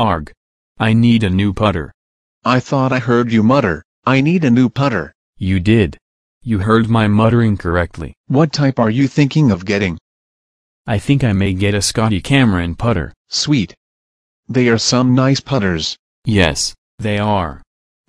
Arg. I need a new putter. I thought I heard you mutter, I need a new putter. You did. You heard my muttering correctly. What type are you thinking of getting? I think I may get a Scotty Cameron putter. Sweet. They are some nice putters. Yes, they are.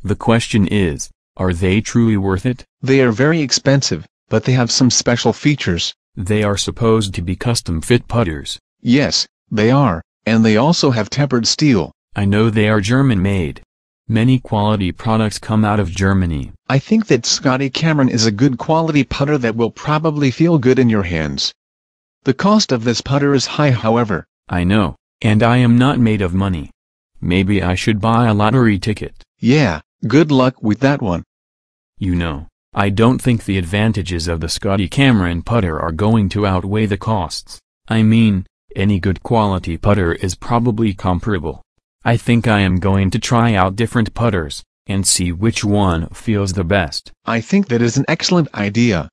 The question is, are they truly worth it? They are very expensive, but they have some special features. They are supposed to be custom fit putters. Yes, they are and they also have tempered steel. I know they are German-made. Many quality products come out of Germany. I think that Scotty Cameron is a good quality putter that will probably feel good in your hands. The cost of this putter is high however. I know, and I am not made of money. Maybe I should buy a lottery ticket. Yeah, good luck with that one. You know, I don't think the advantages of the Scotty Cameron putter are going to outweigh the costs. I mean, any good quality putter is probably comparable. I think I am going to try out different putters, and see which one feels the best. I think that is an excellent idea.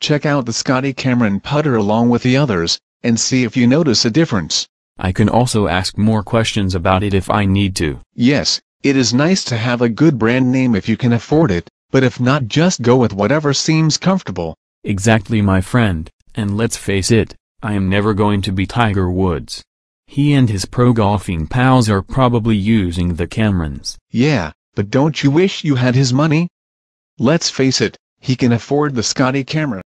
Check out the Scotty Cameron putter along with the others, and see if you notice a difference. I can also ask more questions about it if I need to. Yes, it is nice to have a good brand name if you can afford it, but if not just go with whatever seems comfortable. Exactly my friend, and let's face it, I am never going to be Tiger Woods. He and his pro-golfing pals are probably using the Camerons. Yeah, but don't you wish you had his money? Let's face it, he can afford the Scotty Cameron.